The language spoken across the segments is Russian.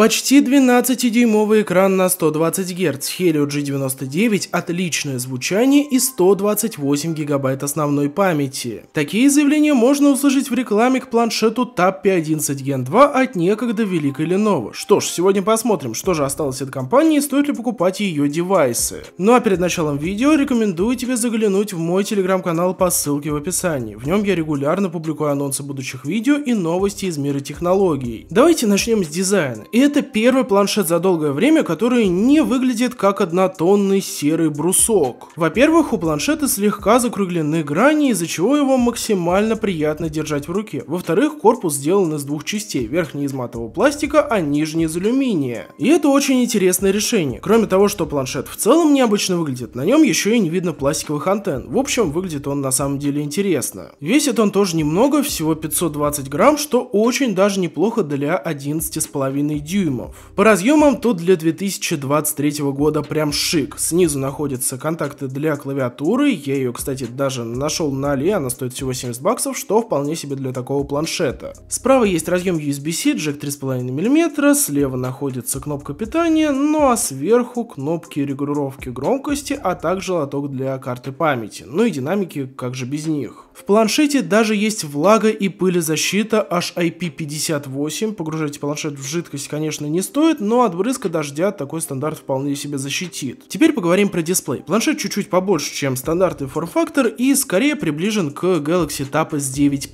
Почти 12-дюймовый экран на 120 Гц, Helio G99, отличное звучание и 128 ГБ основной памяти. Такие заявления можно услышать в рекламе к планшету Tab P11 Gen 2 от некогда великой Lenovo. Что ж, сегодня посмотрим, что же осталось от компании и стоит ли покупать ее девайсы. Ну а перед началом видео рекомендую тебе заглянуть в мой телеграм-канал по ссылке в описании. В нем я регулярно публикую анонсы будущих видео и новости из мира технологий. Давайте начнем с дизайна. И это первый планшет за долгое время, который не выглядит как однотонный серый брусок. Во-первых, у планшета слегка закруглены грани, из-за чего его максимально приятно держать в руке. Во-вторых, корпус сделан из двух частей, верхний из матового пластика, а нижний из алюминия. И это очень интересное решение. Кроме того, что планшет в целом необычно выглядит, на нем еще и не видно пластиковых антенн. В общем, выглядит он на самом деле интересно. Весит он тоже немного, всего 520 грамм, что очень даже неплохо для 11,5 дюймов дюймов. По разъемам тут для 2023 года прям шик. Снизу находятся контакты для клавиатуры, я ее, кстати, даже нашел на Али, она стоит всего 70 баксов, что вполне себе для такого планшета. Справа есть разъем USB-C, джек 3,5 мм, слева находится кнопка питания, ну а сверху кнопки регулировки громкости, а также лоток для карты памяти, ну и динамики, как же без них. В планшете даже есть влага и пылезащита HIP58. Погружать планшет в жидкость, конечно, не стоит, но от брызга дождя такой стандарт вполне себе защитит. Теперь поговорим про дисплей. Планшет чуть-чуть побольше, чем стандартный форм-фактор и скорее приближен к Galaxy Tab S9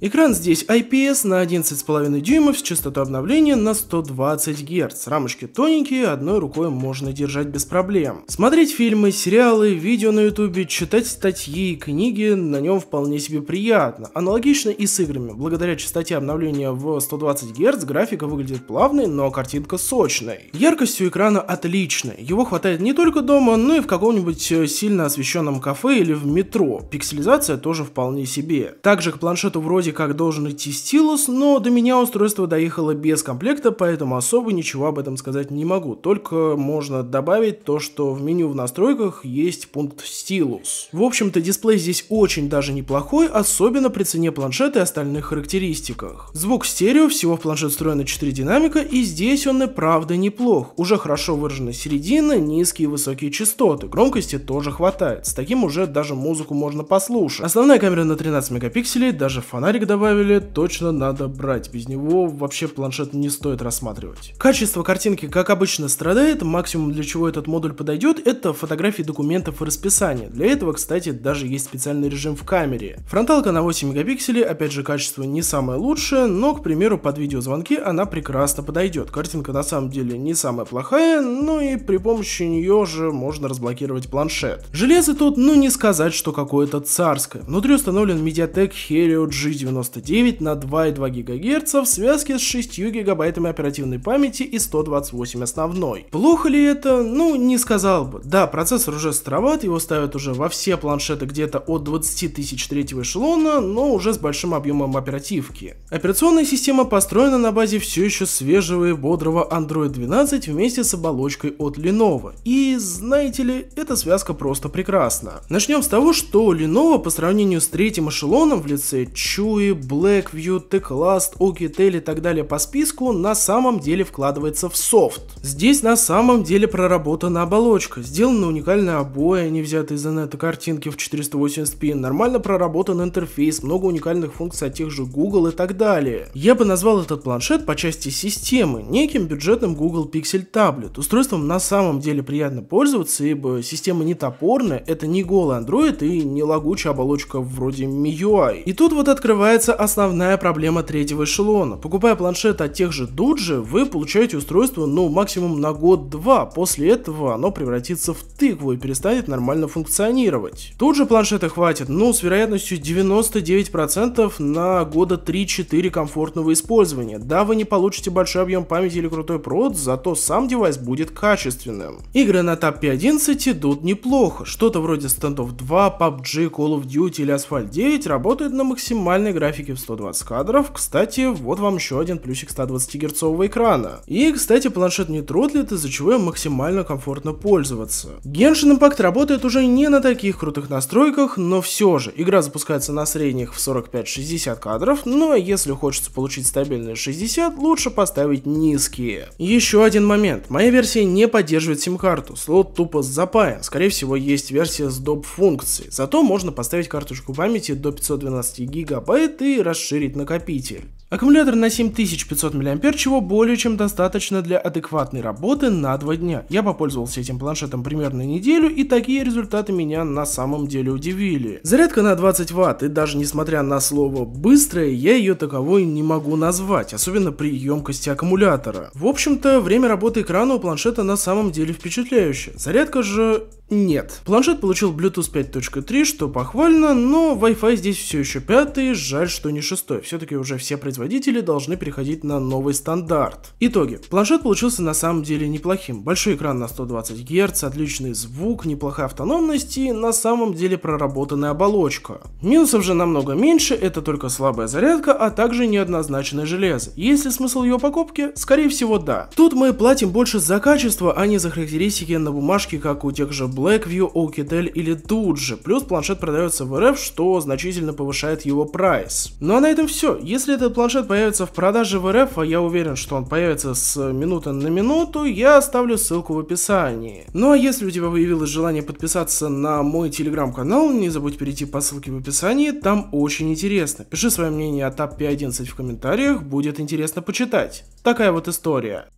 Экран здесь IPS на 11,5 дюймов с частотой обновления на 120 Гц. Рамочки тоненькие, одной рукой можно держать без проблем. Смотреть фильмы, сериалы, видео на ютубе, читать статьи и книги на нем вполне вполне себе приятно. Аналогично и с играми. Благодаря частоте обновления в 120 Гц графика выглядит плавной, но картинка сочной. Яркость у экрана отличная. Его хватает не только дома, но и в каком-нибудь э, сильно освещенном кафе или в метро. Пикселизация тоже вполне себе. Также к планшету вроде как должен идти стилус, но до меня устройство доехало без комплекта, поэтому особо ничего об этом сказать не могу. Только можно добавить то, что в меню в настройках есть пункт стилус. В общем-то дисплей здесь очень даже не неплохой, особенно при цене планшета и остальных характеристиках. Звук стерео, всего в планшет встроено 4 динамика, и здесь он и правда неплох. Уже хорошо выражена середина, низкие и высокие частоты, громкости тоже хватает, с таким уже даже музыку можно послушать. Основная камера на 13 мегапикселей, даже фонарик добавили, точно надо брать, без него вообще планшет не стоит рассматривать. Качество картинки, как обычно, страдает, максимум для чего этот модуль подойдет, это фотографии документов и расписания. Для этого, кстати, даже есть специальный режим в камере, камере. Фронталка на 8 мегапикселей, опять же качество не самое лучшее, но к примеру под видеозвонки она прекрасно подойдет. Картинка на самом деле не самая плохая, ну и при помощи нее же можно разблокировать планшет. Железо тут, ну не сказать, что какое-то царское. Внутри установлен Mediatek Helio G99 на 2,2 ГГц в связке с 6 ГБ оперативной памяти и 128 основной. Плохо ли это? Ну, не сказал бы. Да, процессор уже староват, его ставят уже во все планшеты где-то от 20 тысяч тысяч третьего эшелона, но уже с большим объемом оперативки. Операционная система построена на базе все еще свежего и бодрого Android 12 вместе с оболочкой от Lenovo. И знаете ли, эта связка просто прекрасна. Начнем с того, что Lenovo по сравнению с третьим эшелоном в лице Chewy, Blackview, Teclast, Okitel и так далее по списку на самом деле вкладывается в софт. Здесь на самом деле проработана оболочка, сделана уникальная обои, они взяты из инета картинки в 480p, нормально проработан интерфейс, много уникальных функций от тех же Google и так далее. Я бы назвал этот планшет по части системы, неким бюджетным Google Pixel Tablet. Устройством на самом деле приятно пользоваться, ибо система не топорная, это не голый Android и не лагучая оболочка вроде MIUI. И тут вот открывается основная проблема третьего эшелона. Покупая планшет от тех же Дуджи, вы получаете устройство, ну, максимум на год-два. После этого оно превратится в тыкву и перестанет нормально функционировать. Тут же планшета хватит, ну, с вероятностью вероятностью 99% на года 3-4 комфортного использования. Да, вы не получите большой объем памяти или крутой провод, зато сам девайс будет качественным. Игры на Tap 11 идут неплохо. Что-то вроде стендов 2, PUBG, Call of Duty или Asphalt 9 работают на максимальной графике в 120 кадров. Кстати, вот вам еще один плюсик 120 герцового экрана. И, кстати, планшет не тротлит, из-за чего им максимально комфортно пользоваться. Genshin Impact работает уже не на таких крутых настройках, но все же, игра Игра запускается на средних в 45-60 кадров, но если хочется получить стабильные 60, лучше поставить низкие. Еще один момент. Моя версия не поддерживает сим-карту, слот тупо запаян. Скорее всего, есть версия с доп. функцией. Зато можно поставить карточку памяти до 512 гигабайт и расширить накопитель. Аккумулятор на 7500 мАч, чего более чем достаточно для адекватной работы на 2 дня. Я попользовался этим планшетом примерно неделю, и такие результаты меня на самом деле удивили. Зарядка на 20 Вт, и даже несмотря на слово «быстрая», я ее таковой не могу назвать, особенно при емкости аккумулятора. В общем-то, время работы экрана у планшета на самом деле впечатляющее. Зарядка же нет. Планшет получил Bluetooth 5.3, что похвально, но Wi-Fi здесь все еще пятый, жаль, что не шестой. Все-таки уже все производители должны переходить на новый стандарт. Итоги. Планшет получился на самом деле неплохим. Большой экран на 120 Гц, отличный звук, неплохая автономность и на самом деле проработанная оболочка. Минусов же намного меньше, это только слабая зарядка, а также неоднозначное железо. Есть ли смысл ее покупки? Скорее всего да. Тут мы платим больше за качество, а не за характеристики на бумажке, как у тех же Blackview, Oukitel или тут же. Плюс планшет продается в РФ, что значительно повышает его прайс. Ну а на этом все. Если этот планшет появится в продаже в РФ, а я уверен, что он появится с минуты на минуту, я оставлю ссылку в описании. Ну а если у тебя появилось желание подписаться на мой телеграм-канал, не забудь перейти по ссылке в описании, там очень интересно. Пиши свое мнение о ТАП p в комментариях, будет интересно почитать. Такая вот история.